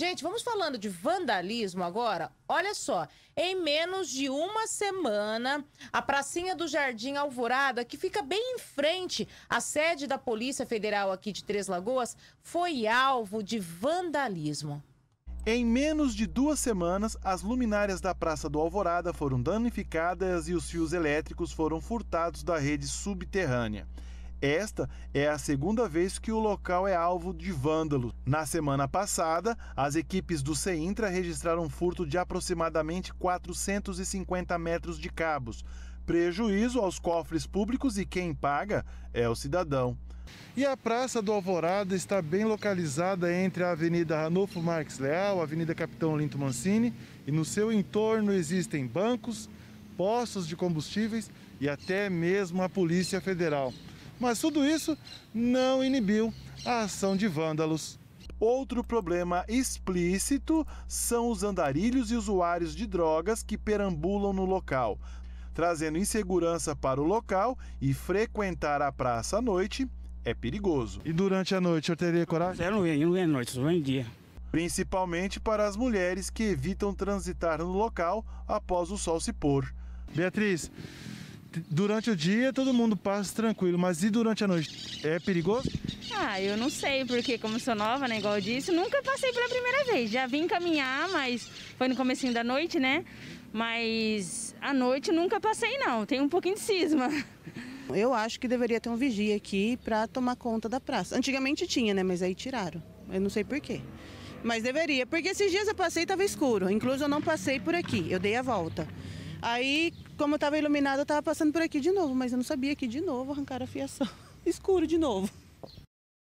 Gente, vamos falando de vandalismo agora? Olha só, em menos de uma semana, a pracinha do Jardim Alvorada, que fica bem em frente à sede da Polícia Federal aqui de Três Lagoas, foi alvo de vandalismo. Em menos de duas semanas, as luminárias da Praça do Alvorada foram danificadas e os fios elétricos foram furtados da rede subterrânea. Esta é a segunda vez que o local é alvo de vândalos. Na semana passada, as equipes do CEINTRA registraram um furto de aproximadamente 450 metros de cabos. Prejuízo aos cofres públicos e quem paga é o cidadão. E a Praça do Alvorada está bem localizada entre a Avenida Ranulfo Marques Leal, a Avenida Capitão Linto Mancini, e no seu entorno existem bancos, postos de combustíveis e até mesmo a Polícia Federal. Mas tudo isso não inibiu a ação de vândalos. Outro problema explícito são os andarilhos e usuários de drogas que perambulam no local, trazendo insegurança para o local e frequentar a praça à noite é perigoso. E durante a noite, eu teria coragem? Eu não ia, eu não ia noite, só em dia. Principalmente para as mulheres que evitam transitar no local após o sol se pôr. Beatriz, durante o dia todo mundo passa tranquilo, mas e durante a noite? É perigoso? Ah, eu não sei, porque como sou nova, né, igual eu disse, nunca passei pela primeira vez. Já vim caminhar, mas foi no comecinho da noite, né? Mas à noite nunca passei não, tem um pouquinho de cisma. Eu acho que deveria ter um vigia aqui para tomar conta da praça. Antigamente tinha, né, mas aí tiraram. Eu não sei por quê. Mas deveria, porque esses dias eu passei e estava escuro. Inclusive eu não passei por aqui, eu dei a volta. Aí, como eu estava iluminado, eu estava passando por aqui de novo, mas eu não sabia que de novo arrancaram a fiação. Escuro de novo.